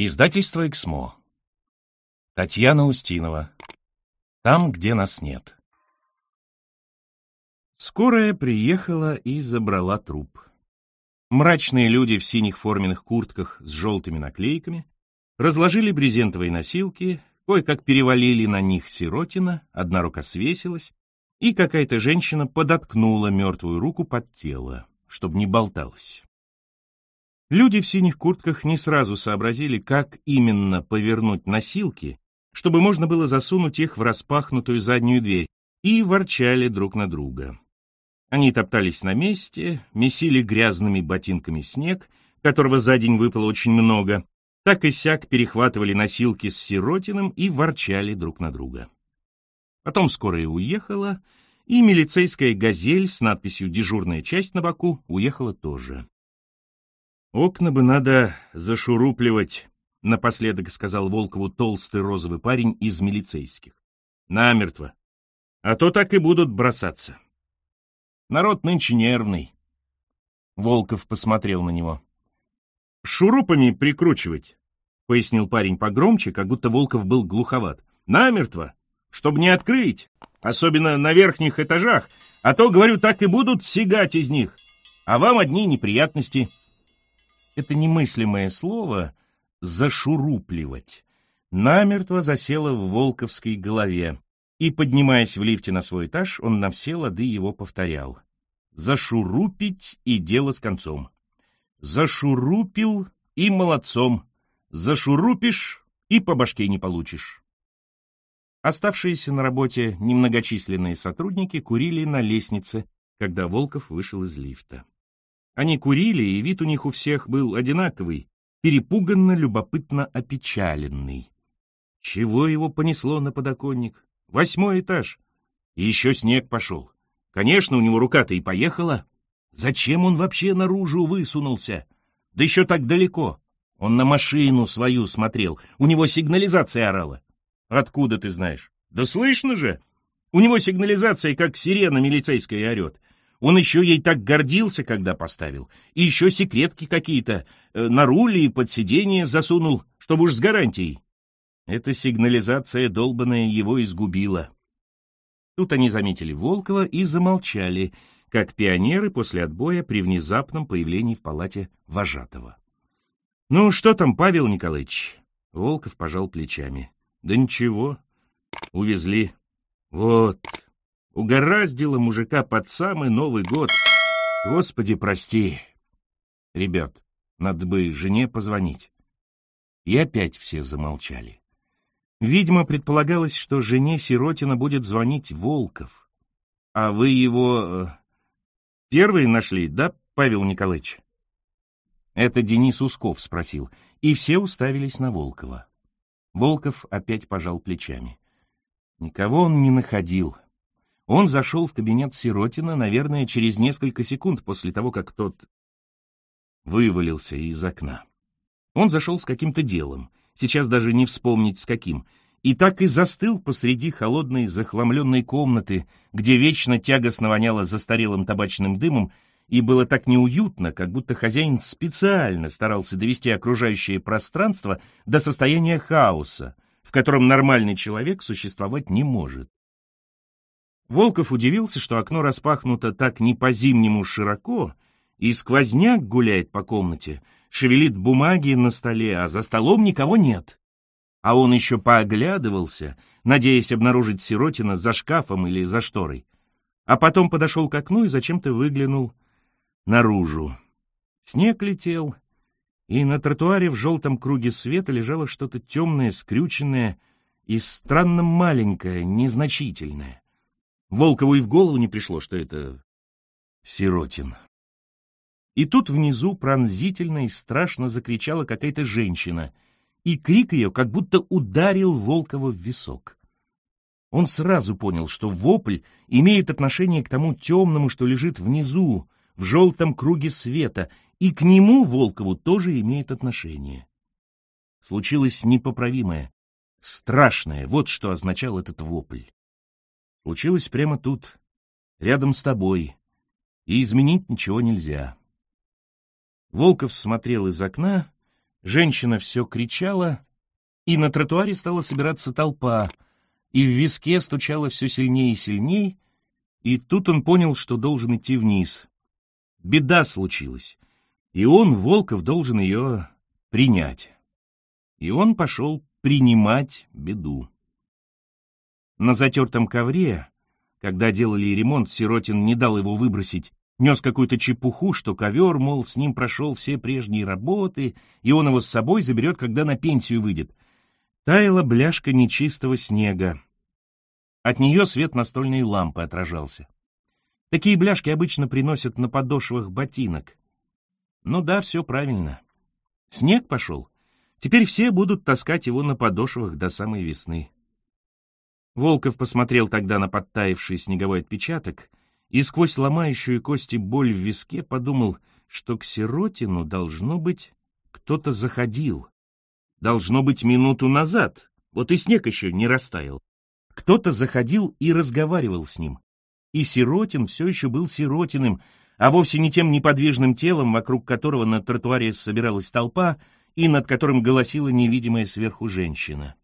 Издательство «Эксмо». Татьяна Устинова. Там, где нас нет. Скорая приехала и забрала труп. Мрачные люди в синих форменных куртках с желтыми наклейками разложили брезентовые носилки, кое-как перевалили на них сиротина, одна рука свесилась, и какая-то женщина подоткнула мертвую руку под тело, чтобы не болталась. Люди в синих куртках не сразу сообразили, как именно повернуть носилки, чтобы можно было засунуть их в распахнутую заднюю дверь, и ворчали друг на друга. Они топтались на месте, месили грязными ботинками снег, которого за день выпало очень много, так и сяк перехватывали носилки с Сиротиным и ворчали друг на друга. Потом скорая уехала, и милицейская «Газель» с надписью «Дежурная часть» на боку уехала тоже. «Окна бы надо зашурупливать», — напоследок сказал Волкову толстый розовый парень из милицейских. «Намертво. А то так и будут бросаться. Народ нынче нервный». Волков посмотрел на него. «Шурупами прикручивать», — пояснил парень погромче, как будто Волков был глуховат. «Намертво, чтобы не открыть, особенно на верхних этажах, а то, говорю, так и будут сигать из них, а вам одни неприятности» это немыслимое слово «зашурупливать» намертво засело в волковской голове, и, поднимаясь в лифте на свой этаж, он на все лады его повторял. «Зашурупить и дело с концом. Зашурупил и молодцом. Зашурупишь и по башке не получишь». Оставшиеся на работе немногочисленные сотрудники курили на лестнице, когда Волков вышел из лифта. Они курили, и вид у них у всех был одинаковый, перепуганно, любопытно опечаленный. Чего его понесло на подоконник? Восьмой этаж. И еще снег пошел. Конечно, у него рука-то и поехала. Зачем он вообще наружу высунулся? Да еще так далеко. Он на машину свою смотрел. У него сигнализация орала. Откуда ты знаешь? Да слышно же. У него сигнализация, как сирена милицейская орет. Он еще ей так гордился, когда поставил. И еще секретки какие-то э, на руле и под сиденье засунул, чтобы уж с гарантией. Эта сигнализация долбаная его изгубила. Тут они заметили Волкова и замолчали, как пионеры после отбоя при внезапном появлении в палате вожатого. «Ну, что там, Павел Николаевич?» Волков пожал плечами. «Да ничего. Увезли. Вот». Угораздило мужика под самый Новый год. Господи, прости. Ребят, надо бы жене позвонить. И опять все замолчали. Видимо, предполагалось, что жене Сиротина будет звонить Волков. А вы его... Э, Первые нашли, да, Павел Николаевич? Это Денис Усков спросил, и все уставились на Волкова. Волков опять пожал плечами. Никого он не находил, он зашел в кабинет Сиротина, наверное, через несколько секунд после того, как тот вывалился из окна. Он зашел с каким-то делом, сейчас даже не вспомнить с каким, и так и застыл посреди холодной захламленной комнаты, где вечно тягостно воняло застарелым табачным дымом, и было так неуютно, как будто хозяин специально старался довести окружающее пространство до состояния хаоса, в котором нормальный человек существовать не может. Волков удивился, что окно распахнуто так не по-зимнему широко, и сквозняк гуляет по комнате, шевелит бумаги на столе, а за столом никого нет. А он еще пооглядывался, надеясь обнаружить Сиротина за шкафом или за шторой. А потом подошел к окну и зачем-то выглянул наружу. Снег летел, и на тротуаре в желтом круге света лежало что-то темное, скрюченное и странно маленькое, незначительное — Волкову и в голову не пришло, что это Сиротин. И тут внизу пронзительно и страшно закричала какая-то женщина, и крик ее как будто ударил Волкова в висок. Он сразу понял, что вопль имеет отношение к тому темному, что лежит внизу, в желтом круге света, и к нему, Волкову, тоже имеет отношение. Случилось непоправимое, страшное, вот что означал этот вопль. Случилось прямо тут, рядом с тобой, и изменить ничего нельзя. Волков смотрел из окна, женщина все кричала, и на тротуаре стала собираться толпа, и в виске стучала все сильнее и сильнее, и тут он понял, что должен идти вниз. Беда случилась, и он, Волков, должен ее принять. И он пошел принимать беду. На затертом ковре, когда делали ремонт, Сиротин не дал его выбросить, нес какую-то чепуху, что ковер, мол, с ним прошел все прежние работы, и он его с собой заберет, когда на пенсию выйдет. Таяла бляшка нечистого снега. От нее свет настольной лампы отражался. Такие бляшки обычно приносят на подошвах ботинок. Ну да, все правильно. Снег пошел. Теперь все будут таскать его на подошвах до самой весны. Волков посмотрел тогда на подтаявший снеговой отпечаток и сквозь ломающую кости боль в виске подумал, что к Сиротину, должно быть, кто-то заходил. Должно быть, минуту назад, вот и снег еще не растаял. Кто-то заходил и разговаривал с ним. И Сиротин все еще был Сиротиным, а вовсе не тем неподвижным телом, вокруг которого на тротуаре собиралась толпа и над которым голосила невидимая сверху женщина.